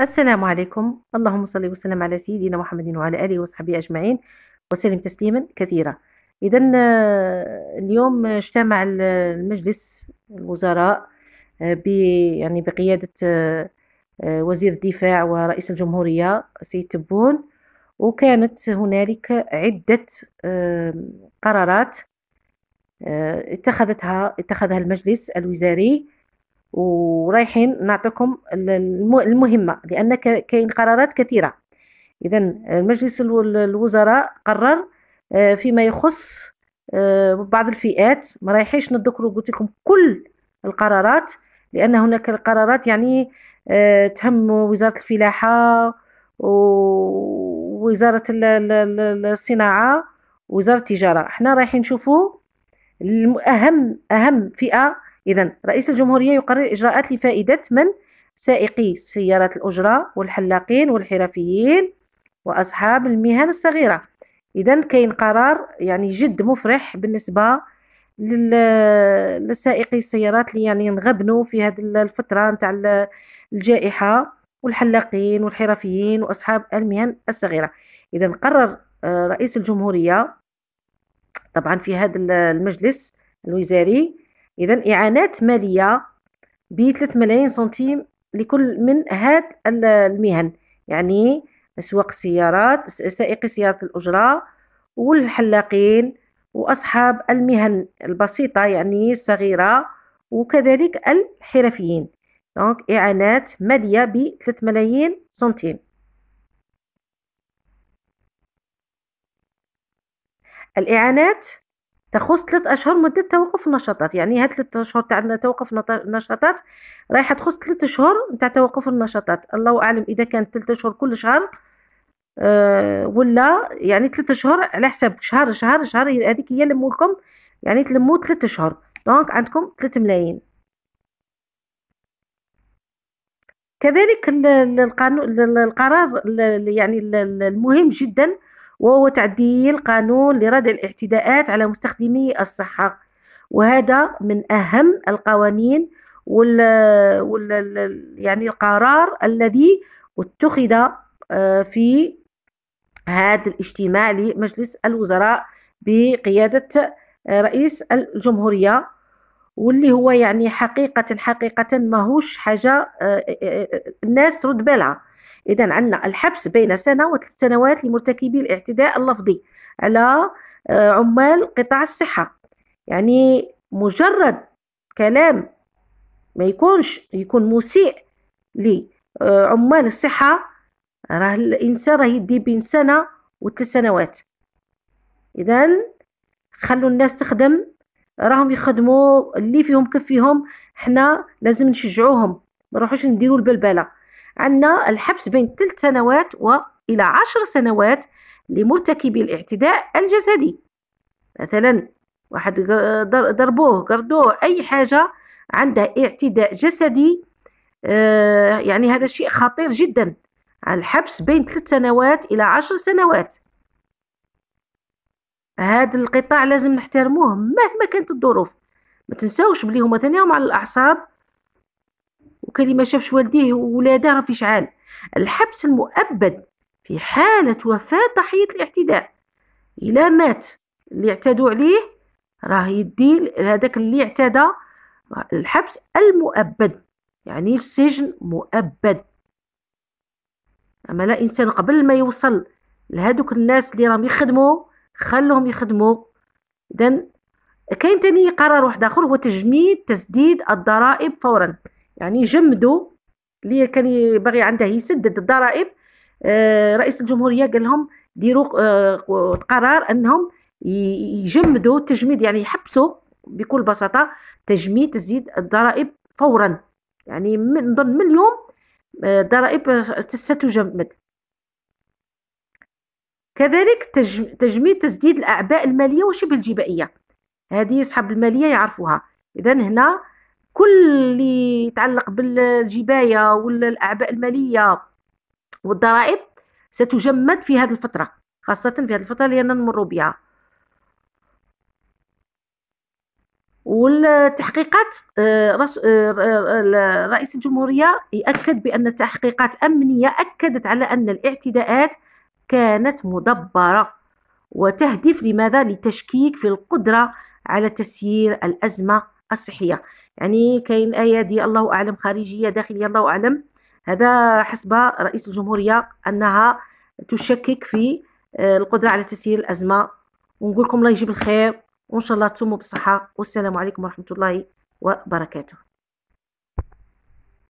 السلام عليكم اللهم صل وسلم على سيدنا محمد وعلى آله وصحبه أجمعين وسلم تسليما كثيرا إذا اليوم اجتمع المجلس الوزراء يعني بقيادة وزير الدفاع ورئيس الجمهورية سيد تبون وكانت هنالك عدة قرارات اتخذتها اتخذها المجلس الوزاري ورايحين نعطيكم المهمة لأن كاين قرارات كثيرة إذا المجلس الوزراء قرر آه، فيما يخص آه، بعض الفئات ما رايحيش نذكر قلت لكم كل القرارات لأن هناك القرارات يعني آه، تهم وزارة الفلاحة ووزارة الصناعة وزارة التجارة احنا رايحين نشوفوا أهم أهم فئة إذا رئيس الجمهورية يقرر إجراءات لفائدة من؟ سائقي سيارات الأجرة والحلاقين والحرفيين وأصحاب المهن الصغيرة إذا كاين قرار يعني جد مفرح بالنسبة لسائقي السيارات اللي يعني نغبنوا في هذه الفترة نتاع الجائحة والحلاقين والحرفيين وأصحاب المهن الصغيرة إذا قرر آه، رئيس الجمهورية طبعا في هذا المجلس الوزاري اذا اعانات ماليه ب 3 ملايين سنتيم لكل من هاد المهن يعني سواق السيارات سائقي سيارة الأجرة والحلاقين وأصحاب المهن البسيطة يعني الصغيرة وكذلك الحرفيين دونك إعانات مالية ب 3 ملايين سنتيم الإعانات تخص ثلاث أشهر مدة توقف النشاطات يعني هاد ثلاث أشهر تاع توقف النشاطات رايحة تخص ثلاث أشهر تاع توقف النشاطات الله أعلم إذا كانت ثلاث أشهر كل شهر أه ولا يعني ثلاث أشهر على حساب شهر شهر شهر هذيك هي لموا لكم يعني تلموا ثلاث أشهر دونك عندكم ثلاث ملايين كذلك القانون القرار يعني المهم جدا وهو تعديل قانون لردع الاعتداءات على مستخدمي الصحة وهذا من أهم القوانين وال, وال... يعني القرار الذي اتخذ آه، في هذا الاجتماع لمجلس الوزراء بقيادة آه، رئيس الجمهورية واللي هو يعني حقيقة حقيقة ماهوش حاجة آه، الناس ترد بالها إذا عندنا الحبس بين سنة وثلاث سنوات لمرتكبي الاعتداء اللفظي على آه، عمال قطاع الصحة يعني مجرد كلام ما يكونش يكون مسيء لعمال آه، الصحة راه الإنسان راه يدي بين سنة وثلاث سنوات إذا خلوا الناس تخدم راهم يخدموا اللي فيهم كفيهم حنا لازم نشجعوهم ما نروحوش نديروا البلبله عندنا الحبس بين ثلاث سنوات وإلى عشر سنوات لمرتكبي الاعتداء الجسدي مثلا واحد ضربوه قردوه أي حاجة عنده اعتداء جسدي آه، يعني هذا شيء خطير جدا الحبس بين ثلاث سنوات إلى عشر سنوات هذا القطاع لازم نحترموه مهما كانت الظروف ما تنساوش بلي هما ثاني على الأعصاب وكان ما شافش والديه وولاده راه في شعال الحبس المؤبد في حالة وفاة ضحية الاعتداء إلا مات اللي اعتدوا عليه راه يدي هذاك اللي اعتدى الحبس المؤبد يعني السجن مؤبد أما لا إنسان قبل ما يوصل لهذوك الناس اللي راهم يخدموا خلوهم يخدموا إذا كاين تاني قرار واحد آخر هو تجميد تسديد الضرائب فورا يعني جمدوا اللي كان باغي عنده يسدد الضرائب آه، رئيس الجمهوريه قال لهم ديروا آه، قرار انهم يجمدوا التجميد يعني يحبسوا بكل بساطه تجميد تزيد الضرائب فورا يعني نظن من اليوم الضرائب آه، ستجمد كذلك تجميد تسديد الاعباء الماليه وشبه الجبائيه هذه اصحاب الماليه يعرفوها اذا هنا كل اللي يتعلق بالجبايه والاعباء الماليه والضرائب ستجمد في هذه الفتره خاصه في هذه الفتره اللي نمر بها والتحقيقات آه، آه، آه، رئيس الجمهوريه يؤكد بان التحقيقات امنيه اكدت على ان الاعتداءات كانت مدبره وتهدف لماذا لتشكيك في القدره على تسيير الازمه الصحيه يعني كاين ايادي الله اعلم خارجيه داخليه الله اعلم هذا حسب رئيس الجمهوريه انها تشكك في آه، القدره على تسيير الازمه ونقول لكم الله يجيب الخير وان شاء الله تصوموا بالصحه والسلام عليكم ورحمه الله وبركاته